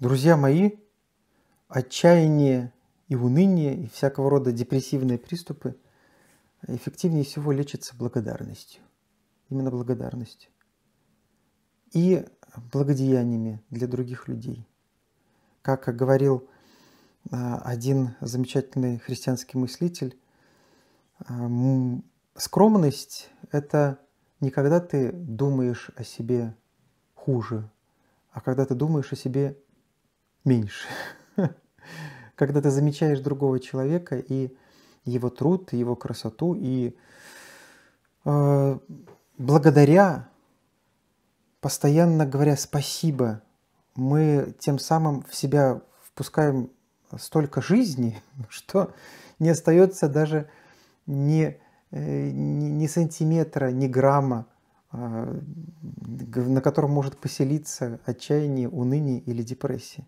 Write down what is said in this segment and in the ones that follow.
Друзья мои, отчаяние и уныние, и всякого рода депрессивные приступы эффективнее всего лечатся благодарностью. Именно благодарностью. И благодеяниями для других людей. Как говорил а, один замечательный христианский мыслитель, а, скромность – это не когда ты думаешь о себе хуже, а когда ты думаешь о себе меньше. Когда ты замечаешь другого человека и его труд, и его красоту, и э, благодаря, постоянно говоря спасибо, мы тем самым в себя впускаем столько жизни, что не остается даже ни, э, ни, ни сантиметра, ни грамма, э, на котором может поселиться отчаяние, уныние или депрессия.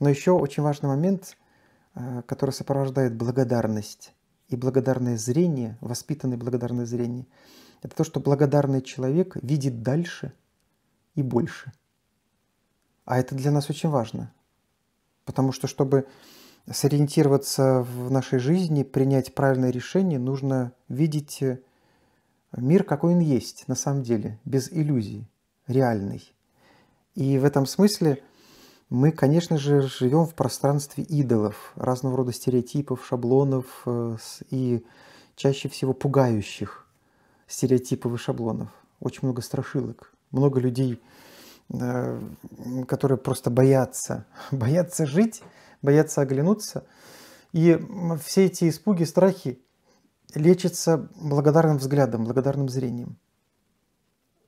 Но еще очень важный момент, э, который сопровождает благодарность и благодарное зрение, воспитанное благодарное зрение, это то, что благодарный человек видит дальше и больше. А это для нас очень важно. Потому что, чтобы сориентироваться в нашей жизни, принять правильное решение, нужно видеть э, мир, какой он есть на самом деле, без иллюзий, реальный. И в этом смысле мы, конечно же, живем в пространстве идолов, разного рода стереотипов, шаблонов э, и чаще всего пугающих стереотипов и шаблонов. Очень много страшилок, много людей, э, которые просто боятся, боятся жить, боятся оглянуться. И все эти испуги, страхи лечатся благодарным взглядом, благодарным зрением.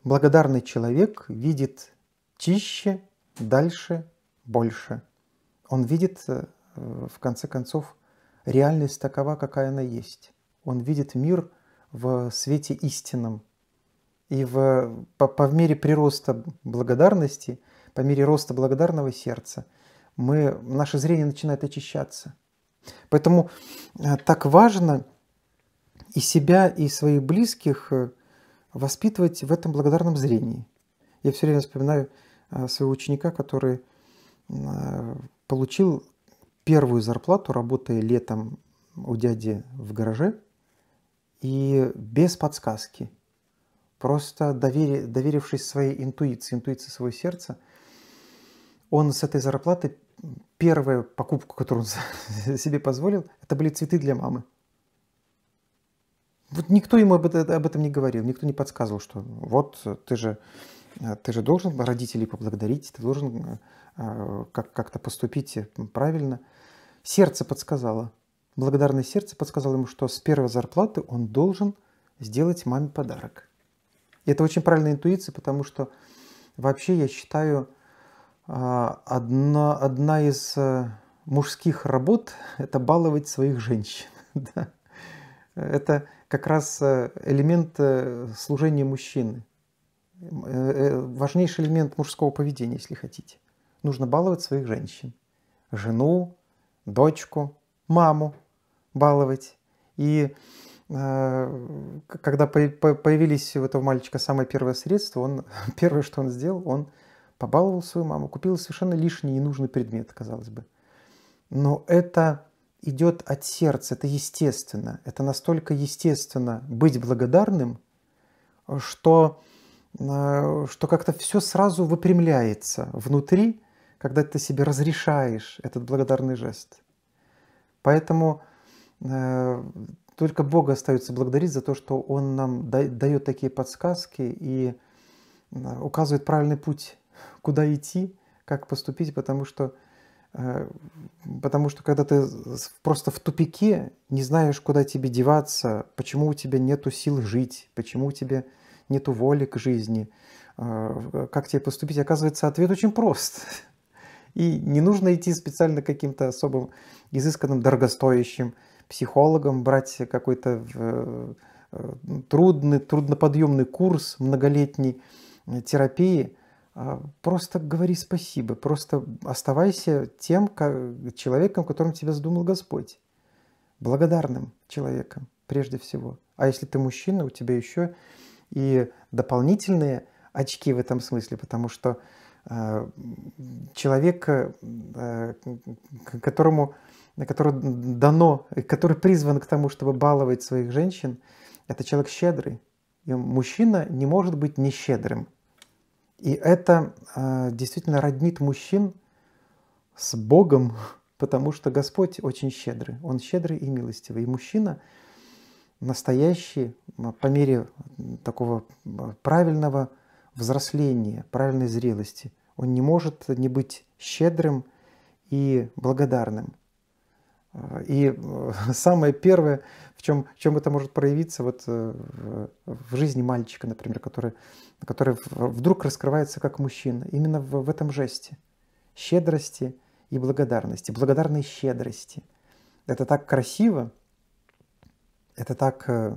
Благодарный человек видит чище, дальше, больше. Он видит, э, в конце концов, реальность такова, какая она есть. Он видит мир в свете истинном. И в, по, по мере прироста благодарности, по мере роста благодарного сердца, мы, наше зрение начинает очищаться. Поэтому э, так важно и себя, и своих близких э, воспитывать в этом благодарном зрении. Я все время вспоминаю своего ученика, который Э, получил первую зарплату, работая летом у дяди в гараже, и без подсказки, просто довери, доверившись своей интуиции, интуиции своего сердца, он с этой зарплаты первую покупку, которую он себе позволил, это были цветы для мамы. Вот никто ему об, об этом не говорил, никто не подсказывал, что вот ты же Э, ты же должен родителей поблагодарить, ты должен э, а, как- как-то поступить э, правильно. Сердце подсказало, благодарное сердце подсказало ему, что с первой зарплаты он должен сделать маме подарок. И это очень правильная интуиция, потому что вообще я считаю, а, одна, одна из мужских работ – это баловать своих женщин. Это как раз элемент служения мужчины – Э, э, важнейший элемент мужского поведения, если хотите. Нужно баловать своих женщин. Жену, дочку, маму баловать. И э, когда появились у этого мальчика самое первое средство, он, первое, что он сделал, он побаловал свою маму, купил совершенно лишний и нужный предмет, казалось бы. Но это идет от сердца, это естественно. Это настолько естественно быть благодарным, что Э, что как-то все сразу выпрямляется внутри, когда ты себе разрешаешь этот благодарный жест. Поэтому э, только Бога остается благодарить за то, что Он нам дает такие подсказки и э, указывает правильный путь, куда идти, как поступить, потому что, потому что когда ты просто в тупике, не знаешь, куда тебе деваться, почему у тебя нету сил жить, почему у тебя нету воли к жизни, а, как тебе поступить, оказывается, ответ очень прост. И не нужно идти специально каким-то особым изысканным, дорогостоящим психологом, брать какой-то э, э, трудный, трудноподъемный курс многолетней э, терапии. А, просто говори спасибо, просто оставайся тем как, человеком, которым тебя задумал Господь. Благодарным человеком, прежде всего. А если ты мужчина, у тебя еще и дополнительные очки в этом смысле, потому что э, человек, э, которому, который дано, который призван к тому, чтобы баловать своих женщин, это человек щедрый. И мужчина не может быть нещедрым. И это э, действительно роднит мужчин с Богом, потому что Господь очень щедрый. Он щедрый и милостивый. И мужчина, настоящий по мере такого правильного взросления, правильной зрелости. Он не может не быть щедрым и благодарным. Э, и э, самое первое, в чем, в чем это может проявиться вот э, в жизни мальчика, например, который, который вдруг раскрывается как мужчина, именно в, в этом жесте щедрости и благодарности, благодарной щедрости. Это так красиво, это так э,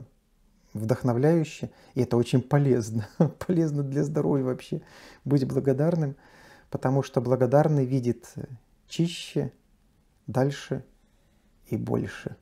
вдохновляюще, и это очень полезно. полезно для здоровья вообще быть благодарным, потому что благодарный видит э, чище, дальше и больше.